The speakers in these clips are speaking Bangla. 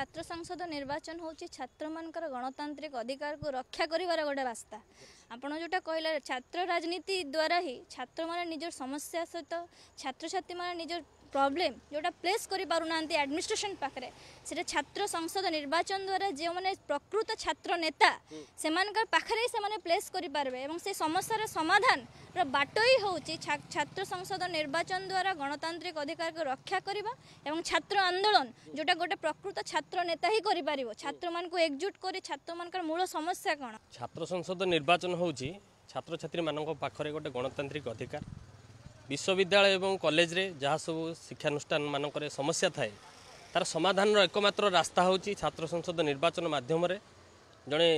ছাত্র সংসদ নির্বাচন হচ্ছে ছাত্রমানকর গণতান্ত্রিক অধিকারকে রক্ষা করবার গোটে রাস্তা আপনার যেটা কহিলেন ছাত্র রাজনীতি দ্বারা হি ছাত্র মানে নিজের সমস্যা সহ ছাত্রছাত্রী মানে নিজের প্রবলেম যেটা প্লেস করে পু না আডমিনিস্ট্রেসন পাখে সেটা ছাত্র সংসদ নির্বাচন দ্বারা যে প্রকৃত ছাত্র নেতা সে পাখে সে প্লেস করে করিপারবে এবং সেই সমস্যার সমাধান বাটই হচ্ছে ছাত্র সংসদ নির্বাচন দ্বারা গণতান্ত্রিক অধিকারকে রক্ষা করা এবং ছাত্র আন্দোলন যেটা গোটে প্রকৃত ছাত্র নেতা হি করিপার ছাত্র মানুষ একজুট করে ছাত্র মানুষের মূল সমস্যা কোণ ছাত্র সংসদ নির্বাচন হচ্ছে ছাত্রছাত্রী মান পাখে গোটে গণতান্ত্রিক অধিকার বিশ্ববিদ্যালয় এবং কলেজে যা সব শিক্ষানুষ্ঠান মানকরে সমস্যা থাকে তার সমাধানর একমাত্র রাস্তা হচ্ছে ছাত্র সংসদ নির্বাচন মাধ্যমে জনে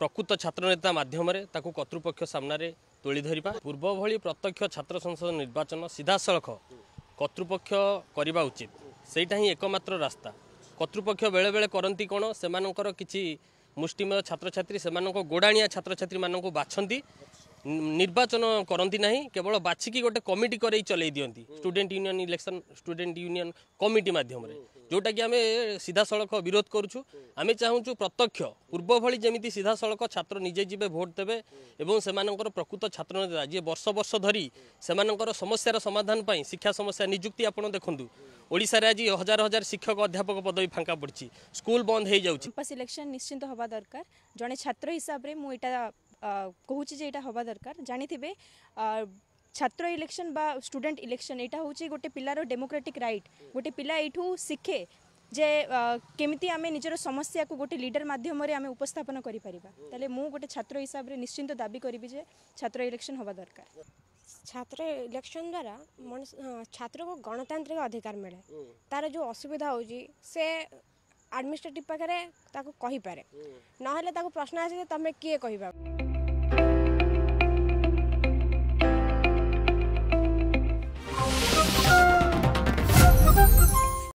প্রকৃত ছাত্র নেতা মাধ্যমে তাকে কর্তৃপক্ষ সামনে তোলি ধরা পূর্ব ভি প্রত্যক্ষ ছাত্র সংসদ নির্বাচন সিধাসলখ কর্তৃপক্ষ করা উচিত সেইটা হি একমাত্র রাস্তা কর্তৃপক্ষ বেড়ে বেড়ে করতে কোণ সে কিছু মুষ্টিময় ছাত্রছাত্রী সে গোড়াণিয়া ছাত্রছাত্রী মানুষ বাছন্তি ନିର୍ବାଚନ କରନ୍ତି ନାହିଁ କେବଳ ବାଛିକି ଗୋଟେ କମିଟି କରେଇ ଚଲେଇ ଦିଅନ୍ତି student union election student union committee ମାଧ୍ୟମରେ ଯେଉଁଟାକି ଆମେ ସିଧାସଳଖ ବିରୋଧ କରୁଛୁ ଆମେ ଚାହୁଁଛୁ ପ୍ରତ୍ୟକ୍ଷ ପୂର୍ବ ଭଳି ଯେମିତି ସିଧାସଳଖ ଛାତ୍ର ନିଜେ ଯିବେ ଭୋଟ୍ ଦେବେ ଏବଂ ସେମାନଙ୍କର ପ୍ରକୃତ ଛାତ୍ର ନେତା ଯିଏ ବର୍ଷ ବର୍ଷ ଧରି ସେମାନଙ୍କର ସମସ୍ୟାର ସମାଧାନ ପାଇଁ ଶିକ୍ଷା ସମସ୍ୟା ନିଯୁକ୍ତି ଆପଣ ଦେଖନ୍ତୁ ଓଡ଼ିଶାରେ ଆଜି ହଜାର ହଜାର ଶିକ୍ଷକ ଅଧ୍ୟାପକ ପଦବୀ ଫାଙ୍କା ପଡ଼ିଛି ସ୍କୁଲ ବନ୍ଦ ହୋଇଯାଉଛି ସିଲେକ୍ସନ୍ ନିଶ୍ଚିନ୍ତ ହେବା ଦରକାର ଜଣେ ଛାତ୍ର ହିସାବରେ ମୁଁ ଏଇଟା କହୁଛି ଯେ ଏଇଟା ହେବା ଦରକାର ଜାଣିଥିବେ ছাত্র ইলেকশন বা স্টুডেন্ট ইলেকশন এটা হচ্ছে গোটে পিলার ডেমোক্রাটিক রাইট গোটে পিলা এইঠু শিখে যে কেমিতি আমি নিজের সমস্যাকে গোটে লিডর মাধ্যমে আমি উপস্থাপন করে পারিবা তাহলে মু গোটে ছাত্র হিসাবে নিশ্চিন্ত দাবি করিবি যে ছাত্র ইলেকশন হওয়া দরকার ছাত্র ইলেকশন দ্বারা মানুষ ছাত্রকে গণতান্ত্রিক অধিকার মিলে তার যে অসুবিধা হচ্ছে সে আডমিনিস্ট্রেটিভ পাখে তাকে কহিপারে নহলে তাকে প্রশ্ন আসে তুমি কি কহিবা